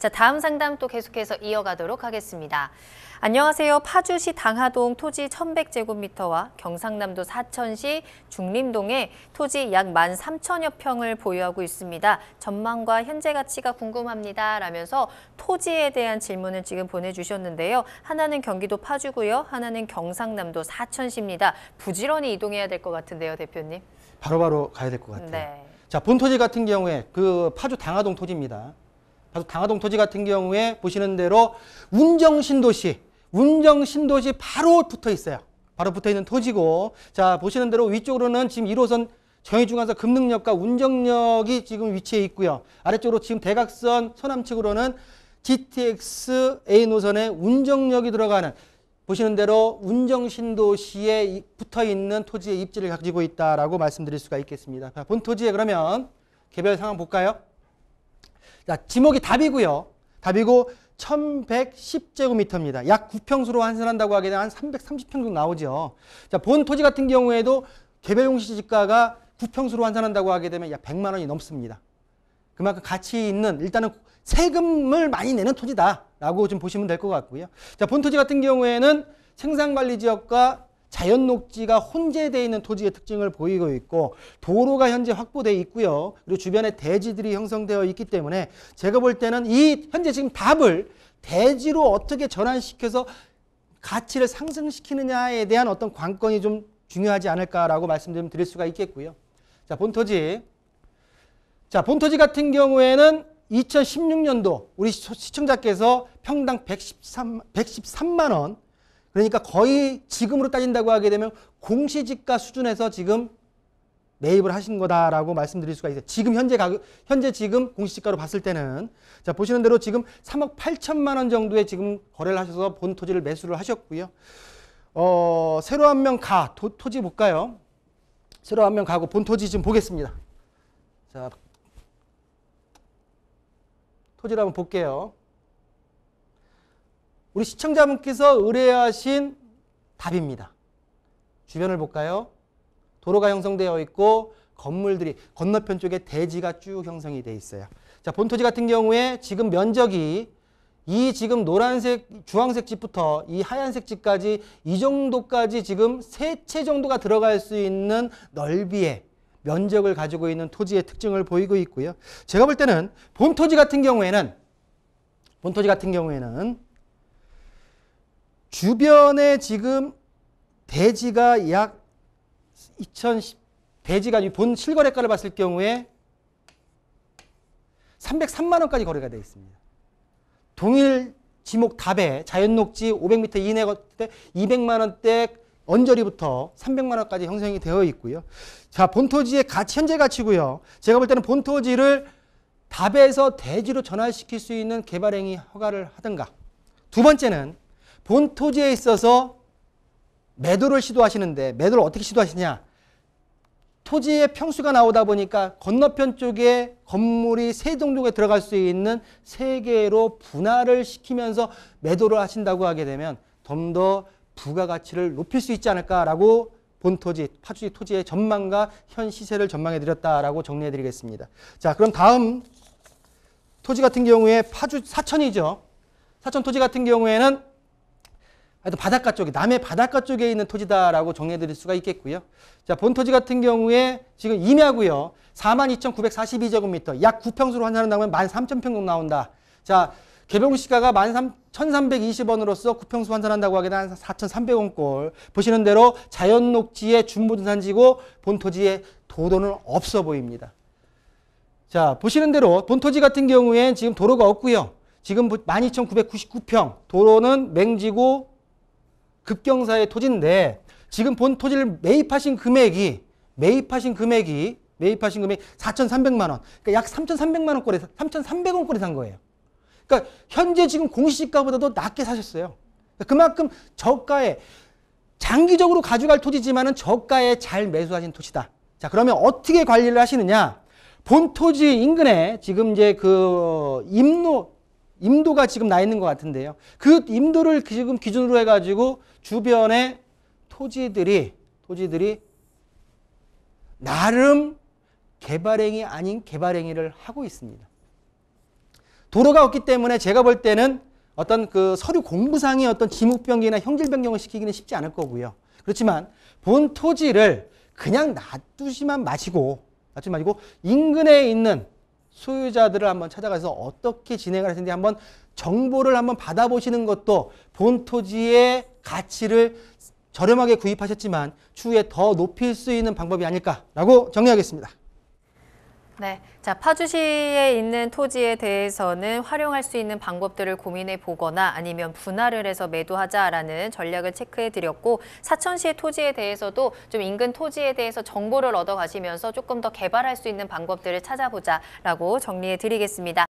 자, 다음 상담 또 계속해서 이어가도록 하겠습니다. 안녕하세요. 파주시 당하동 토지 1100제곱미터와 경상남도 사천시 중림동에 토지 약 13,000여 평을 보유하고 있습니다. 전망과 현재 가치가 궁금합니다. 라면서 토지에 대한 질문을 지금 보내주셨는데요. 하나는 경기도 파주고요. 하나는 경상남도 사천시입니다. 부지런히 이동해야 될 것 같은데요, 대표님. 바로바로 바로 가야 될 것 같아요. 네. 자, 본 토지 같은 경우에 그 파주 당하동 토지입니다. 바로 당화동 토지 같은 경우에 보시는 대로 운정신도시, 운정신도시 바로 붙어 있어요. 바로 붙어 있는 토지고 자 보시는 대로 위쪽으로는 지금 1호선 정해중간선 금능역과 운정역이 지금 위치해 있고요. 아래쪽으로 지금 대각선 서남측으로는 GTX A 노선의 운정역이 들어가는 보시는 대로 운정신도시에 붙어 있는 토지의 입지를 가지고 있다라고 말씀드릴 수가 있겠습니다. 본 토지에 그러면 개별 상황 볼까요? 자, 지목이 답이고요. 답이고 1110제곱미터입니다. 약 9평수로 환산한다고 하게 되면 한 330평 정도 나오죠. 자, 본 토지 같은 경우에도 개별 용시 지가가 9평수로 환산한다고 하게 되면 약 100만 원이 넘습니다. 그만큼 가치 있는 일단은 세금을 많이 내는 토지다라고 좀 보시면 될 것 같고요. 자, 본 토지 같은 경우에는 생산관리지역과 자연 녹지가 혼재되어 있는 토지의 특징을 보이고 있고 도로가 현재 확보되어 있고요. 그리고 주변에 대지들이 형성되어 있기 때문에 제가 볼 때는 이 현재 지금 답을 대지로 어떻게 전환시켜서 가치를 상승시키느냐에 대한 어떤 관건이 좀 중요하지 않을까라고 말씀을 드릴 수가 있겠고요. 자, 본토지. 자, 본토지 같은 경우에는 2016년도 우리 시청자께서 평당 113, 113만 원 그러니까 거의 지금으로 따진다고 하게 되면 공시지가 수준에서 지금 매입을 하신 거다라고 말씀드릴 수가 있어요. 지금 현재 가격, 현재 지금 공시지가로 봤을 때는 자 보시는 대로 지금 3억 8천만 원 정도에 지금 거래를 하셔서 본 토지를 매수를 하셨고요. 어 새로 한 명가 토지 볼까요? 새로 한 명 가고 본 토지 지금 보겠습니다. 자 토지를 한번 볼게요. 우리 시청자분께서 의뢰하신 답입니다. 주변을 볼까요? 도로가 형성되어 있고 건물들이 건너편 쪽에 대지가 쭉 형성이 돼 있어요. 자, 본토지 같은 경우에 지금 면적이 이 지금 노란색 주황색 집부터 이 하얀색 집까지 이 정도까지 지금 세 채 정도가 들어갈 수 있는 넓이의 면적을 가지고 있는 토지의 특징을 보이고 있고요. 제가 볼 때는 본토지 같은 경우에는 본토지 같은 경우에는 주변에 지금 대지가 약 2010, 대지가 본 실거래가를 봤을 경우에 303만 원까지 거래가 되어 있습니다. 동일 지목 답에 자연녹지 500m 이내 때 200만 원대 언저리부터 300만 원까지 형성이 되어 있고요. 자, 본토지의 가치 현재 가치고요. 제가 볼 때는 본토지를 답에서 대지로 전환시킬 수 있는 개발행위 허가를 하든가. 두 번째는 본토지에 있어서 매도를 시도하시는데 매도를 어떻게 시도하시냐 토지의 평수가 나오다 보니까 건너편 쪽에 건물이 세종족에 들어갈 수 있는 세 개로 분할을 시키면서 매도를 하신다고 하게 되면 좀 더 부가가치를 높일 수 있지 않을까라고 본토지, 파주지 토지의 전망과 현 시세를 전망해드렸다라고 정리해드리겠습니다. 자, 그럼 다음 토지 같은 경우에 파주 사천이죠. 사천 토지 같은 경우에는 하여튼 바닷가 쪽에 남해 바닷가 쪽에 있는 토지다라고 정해드릴 수가 있겠고요. 자, 본 토지 같은 경우에 지금 임야고요. 42,942제곱미터, 약 9평수로 환산한다면 13,000평 정도 나온다. 자, 개봉 시가가 13,320원으로서 9평수 환산한다고 하게 되면 4,300원꼴. 보시는 대로 자연 녹지의 중보등산지고 본 토지에 도로는 없어 보입니다. 자, 보시는 대로 본 토지 같은 경우엔 지금 도로가 없고요. 지금 12,999평, 도로는 맹지고 급경사의 토지인데 지금 본 토지를 매입하신 금액이 매입하신 금액이 매입하신 금액이 4,300만 원. 그러니까 약 3,300만 원꼴에 3,300원 꼴에 산 거예요. 그러니까 현재 지금 공시지가보다도 낮게 사셨어요. 그러니까 그만큼 저가에 장기적으로 가져갈 토지지만은 저가에 잘 매수하신 토지다. 자, 그러면 어떻게 관리를 하시느냐? 본 토지 인근에 지금 이제 그임노 어, 임도가 지금 나 있는 것 같은데요. 그 임도를 지금 기준으로 해가지고 주변의 토지들이, 토지들이 나름 개발행위 아닌 개발행위를 하고 있습니다. 도로가 없기 때문에 제가 볼 때는 어떤 그 서류 공부상의 어떤 지목 변경이나 형질 변경을 시키기는 쉽지 않을 거고요. 그렇지만 본 토지를 그냥 놔두지만 마시고 놔두지 마시고 인근에 있는 소유자들을 한번 찾아가서 어떻게 진행을 했는지 한번 정보를 한번 받아보시는 것도 본 토지의 가치를 저렴하게 구입하셨지만 추후에 더 높일 수 있는 방법이 아닐까라고 정리하겠습니다. 네. 자, 파주시에 있는 토지에 대해서는 활용할 수 있는 방법들을 고민해 보거나 아니면 분할을 해서 매도하자라는 전략을 체크해 드렸고 사천시의 토지에 대해서도 좀 인근 토지에 대해서 정보를 얻어 가시면서 조금 더 개발할 수 있는 방법들을 찾아보자라고 정리해 드리겠습니다.